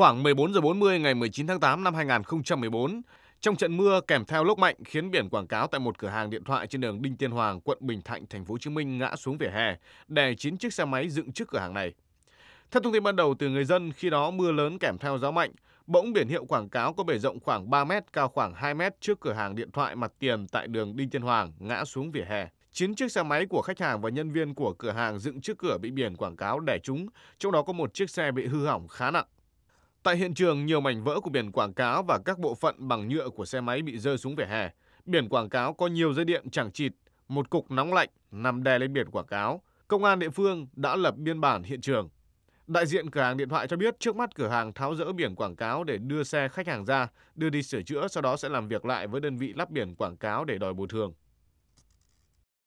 Khoảng 14 giờ 40 ngày 19 tháng 8 năm 2014, trong trận mưa kèm theo lốc mạnh khiến biển quảng cáo tại một cửa hàng điện thoại trên đường Đinh Tiên Hoàng, quận Bình Thạnh, thành phố Hồ Chí Minh ngã xuống vỉa hè, đè chín chiếc xe máy dựng trước cửa hàng này. Theo thông tin ban đầu từ người dân, khi đó mưa lớn kèm theo gió mạnh, bỗng biển hiệu quảng cáo có bề rộng khoảng 3 mét, cao khoảng 2 mét trước cửa hàng điện thoại mặt tiền tại đường Đinh Tiên Hoàng ngã xuống vỉa hè. chín chiếc xe máy của khách hàng và nhân viên của cửa hàng dựng trước cửa bị biển quảng cáo đè trúng, trong đó có một chiếc xe bị hư hỏng khá nặng. Tại hiện trường, nhiều mảnh vỡ của biển quảng cáo và các bộ phận bằng nhựa của xe máy bị rơi xuống vỉa hè. Biển quảng cáo có nhiều dây điện chẳng chịt, một cục nóng lạnh nằm đè lên biển quảng cáo. Công an địa phương đã lập biên bản hiện trường. Đại diện cửa hàng điện thoại cho biết trước mắt cửa hàng tháo rỡ biển quảng cáo để đưa xe khách hàng ra, đưa đi sửa chữa, sau đó sẽ làm việc lại với đơn vị lắp biển quảng cáo để đòi bồi thường.